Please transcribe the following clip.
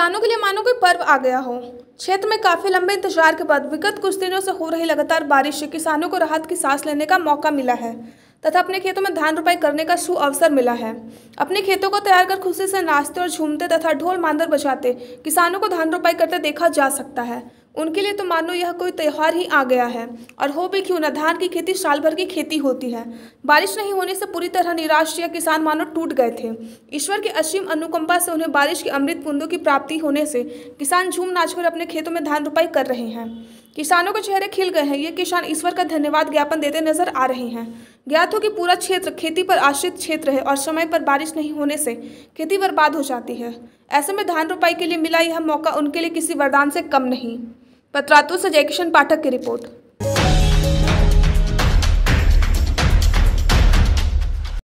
किसानों के लिए मानो कोई पर्व आ गया हो क्षेत्र में काफी लंबे इंतजार के बाद विगत कुछ दिनों से हो रही लगातार बारिश से किसानों को राहत की सांस लेने का मौका मिला है तथा अपने खेतों में धान रुपाई करने का शुभ अवसर मिला है अपने खेतों को तैयार कर खुशी से नाचते और झूमते तथा ढोल मांदर बजाते किसानों को धान रुपाई करते देखा जा सकता है उनके लिए तो मानो यह कोई त्यौहार ही आ गया है और हो भी क्यों ना धान की खेती साल भर की खेती होती है बारिश नहीं होने से पूरी तरह निराश या किसान मानो टूट गए थे ईश्वर की असीम अनुकंपा से उन्हें बारिश के अमृत बूंदों की प्राप्ति होने से किसान झूम नाचकर अपने खेतों में धान रुपाई कर रहे हैं किसानों के चेहरे खिल गए हैं ये किसान ईश्वर का धन्यवाद ज्ञापन देते नजर आ रहे हैं ज्ञात हो कि पूरा क्षेत्र खेती पर आश्रित क्षेत्र है और समय पर बारिश नहीं होने से खेती बर्बाद हो जाती है ऐसे में धान रुपाई के लिए मिला यह मौका उनके लिए किसी वरदान से कम नहीं पत्रातु से जयकिशन पाठक की रिपोर्ट